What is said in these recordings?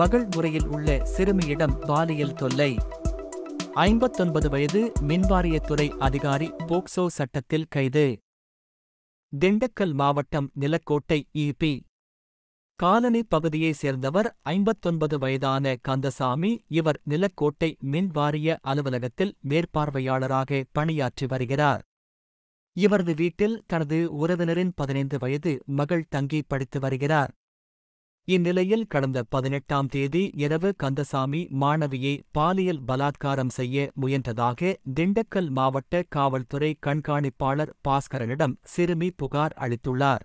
மகள் முறையில் உள்ள சிறுமியிடம் பாலியல் தொல்லை ஐம்பத்தொன்பது வயது மின்வாரியத்துறை அதிகாரி போக்சோ சட்டத்தில் கைது திண்டுக்கல் மாவட்டம் நிலக்கோட்டை இபி காலனி பகுதியைச் சேர்ந்தவர் ஐம்பத்தொன்பது வயதான கந்தசாமி இவர் நிலக்கோட்டை மின் வாரிய அலுவலகத்தில் மேற்பார்வையாளராக பணியாற்றி வருகிறார் இவரது வீட்டில் தனது உறவினரின் பதினைந்து வயது மகள் தங்கி படித்து வருகிறார் இந்நிலையில் கடந்த பதினெட்டாம் தேதி இரவு கந்தசாமி மாணவியை பாலியல் பலாத்காரம் செய்ய முயன்றதாக திண்டுக்கல் மாவட்ட காவல்துறை கண்காணிப்பாளர் பாஸ்கரனிடம் சிறுமி புகார் அளித்துள்ளார்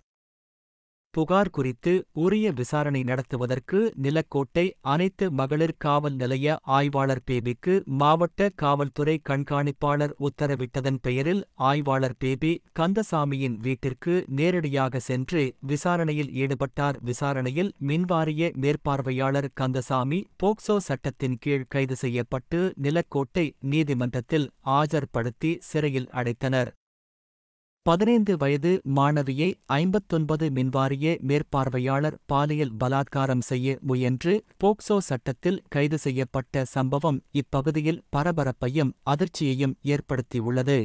புகார் குறித்து உரிய விசாரணை நடத்துவதற்கு நிலக்கோட்டை அனைத்து மகளிர் காவல் நிலைய ஆய்வாளர் பேபிக்கு மாவட்ட காவல்துறை கண்காணிப்பாளர் உத்தரவிட்டதன் பெயரில் ஆய்வாளர் பேபி கந்தசாமியின் வீட்டிற்கு நேரடியாக சென்று விசாரணையில் ஈடுபட்டார் விசாரணையில் மின்வாரிய மேற்பார்வையாளர் கந்தசாமி போக்சோ சட்டத்தின் கீழ் கைது செய்யப்பட்டு நிலக்கோட்டை நீதிமன்றத்தில் ஆஜர்படுத்தி சிறையில் அடைத்தனர் பதினைந்து வயது மாணவியை ஐம்பத்தொன்பது மின்வாரிய மேற்பார்வையாளர் பாலியல் பலாத்காரம் செய்ய முயன்று போக்சோ சட்டத்தில் கைது செய்யப்பட்ட சம்பவம் இப்பகுதியில் பரபரப்பையும் அதிர்ச்சியையும் ஏற்படுத்தியுள்ளது